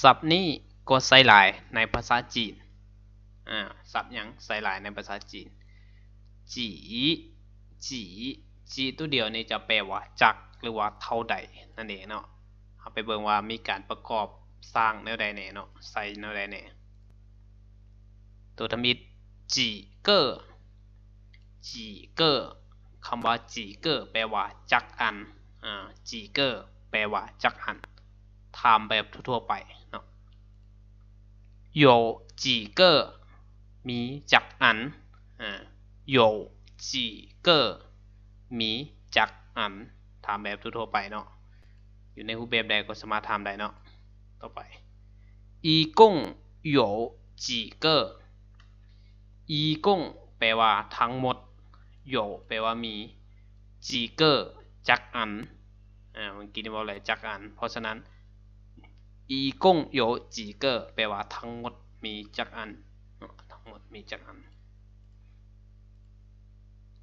ศัพท์นี้ก็ใส่หลายในภาษาจีน อ่าศัพท์ยังใส่หลายในภาษาจีนจีจีจีตัวเดียวนี่จะแปลว่าจัก หรือว่าเท่าใดนั่นเองเนาะเอาไปเบิ่งว่ามีการประกอบสร้างแนวใดแน่เนาะใส่แนวใดแน่ตัวทมิตจีเกอจีเกอร์คำว่าจีเกอร์แปลว่าจักอัน อ่า จีเกอร์แปลว่าจักอันทมแบบทั่วๆไปเนาะ有几个มี จัก อันอ่า有几个มี จัก อัน ถามแบบทั่วๆไปเนาะ อยู่ในรูปแบบใดก็สามารถทำได้เนาะ ต่อไปอีกง有几个อีกงแปลว่าทั้งหมดโยแปลว่ามีจีเกอร์จักอันอ่ามันกินว่าอะไรจักอัน เพราะฉะนั้นอีกง一共有几个แปลว่าทั้งหมดมีจักอันทั้งหมดมีจักอัน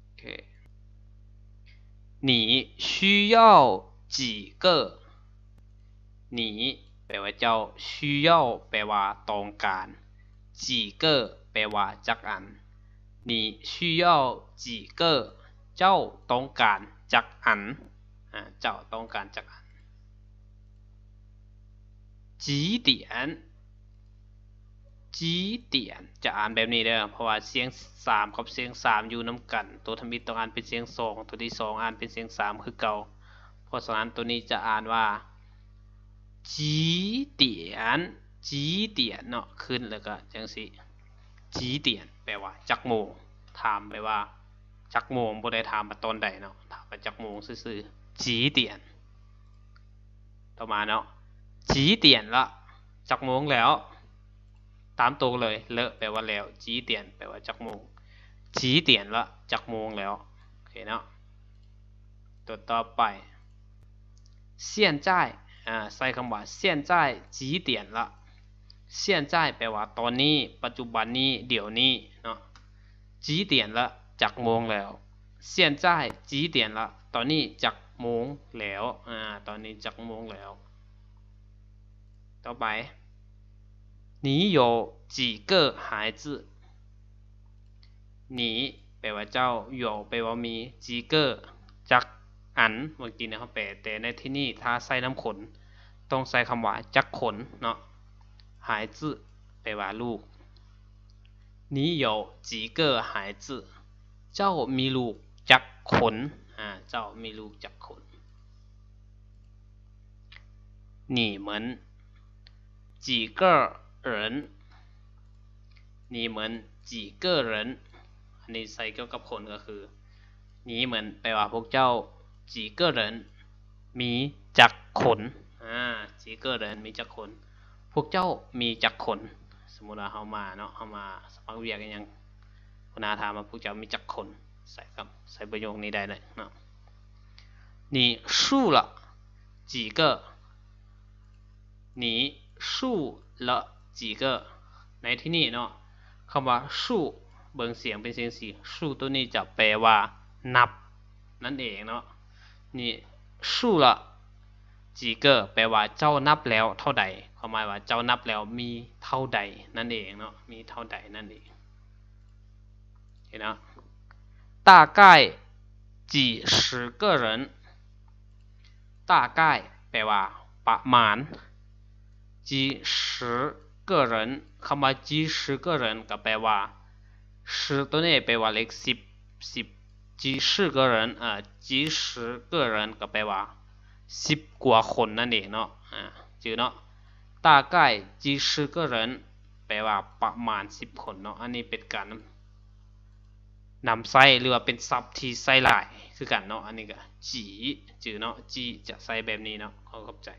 โอเค你需要几个你แปลว่าเจ้า需要แปลว่าต้องการ几个แปลว่าจักอัน你需要几个เจ้าต้องการจักอันเจ้าต้องการจักอันจีเตียน จีเตียน จะอ่านแบบนี้เด้อ เพราะว่าเสียงสามกับเสียงสามอยู่น้ำกัน ตัวทมิตต้องอ่านเป็นเสียงสอง ตัวที่สองอ่านเป็นเสียงสามคือเก่า เพราะฉะนั้นตัวนี้จะอ่านว่า จีเตียน จีเตียนเนาะ ขึ้นแล้วก็จังสิจีเตียนแปลว่าจักโมงถามไปว่าจักโมงบ่ได้ถามมาตอนใดเนาะถามมาจักโมงซื่อๆ จีเตียน ต่อมาเนาะจีเตียนละจักโมงแล้ว ตามตรงเลย เลอะแปลว่าแล้ว จีเตียนแปลว่าจักโมง จีเตียนละจักโมงแล้วโอเคเนาะตัวต่อไปเสียนจ่ายอ่า ใส่คำว่าเสียนจ่ายจีเตียนละเสียนจ่ายแปลว่า ตอนนี้ ปัจจุบันนี้ เดี๋ยวนี้เนาะจีเตียนละจักโมงแล้วเสียนจ่ายจีเตียนละตอนนี้จักโมงแล้ว อ่า ตอนนี้จักโมงแล้วต่อไป你有几个孩子你แปลว่าเจ้าโยแปลว่ามีจีเกอร์จักอันเมื่อกี้นะครับแปลแต่ในที่นี่ถ้าใส่น้ำขนต้องใส่คำว่าจักขนเนาะหายจื้อแปลว่าลูก你有几个孩子เจ้ามีลูกจักขนอ่าเจ้ามีลูกจักขนนี่几个人你们几个人อันนี้ใส่เกี่ยวกับคนก็คือ นี้เหมือนแปลว่าพวกเจ้าจีเกอร์เรนมีจักขนอ่าจีเกอร์เรนมีจักขนพวกเจ้ามีจักขนสมมุติว่าเขามาเนาะเขามาสมัครเรียกันยังคุณอาถามมาพวกเจ้ามีจักขนใส่กับใส่ประโยคนี้ได้เลยเนาะ你数了几个你สู้ละจีเกอในที่นี้เนาะคำว่าสู้เบิ่งเสียงเป็นเสียงสี่สู้ตัวนี้จะแปลว่า นับ นั่นเองเนาะนี่สู้ละจีเกอร์แปลว่าเจ้านับแล้วเท่าใดความหมายว่าเจ้านับแล้วมีเท่าใด นั่นเองเนาะมีเท่าใดนั่นเองเห็นไหเนาะ大概几十个人大概แปลว่าประมาณ即十个นคำว่าจีสิบ个นก็แปลว่าสิตัวนี้แปลว่าเลขสิบสิบจีสิบ个นอ่าจีสิบ个นก็แปลว่าสิบกว่าคนนั่นเองเนาะอ่าจือเนาะตาใกล้จีสิบ个人แปลว่าประมาณสิบคนเนาะอันนี้เป็นการนำไส่หรือว่าเป็นซับที่ไส่หลายคือกันเนาะอันนี้ก็จีจือเนาะจีจะไส่แบบนี้เนาะเข้าใจ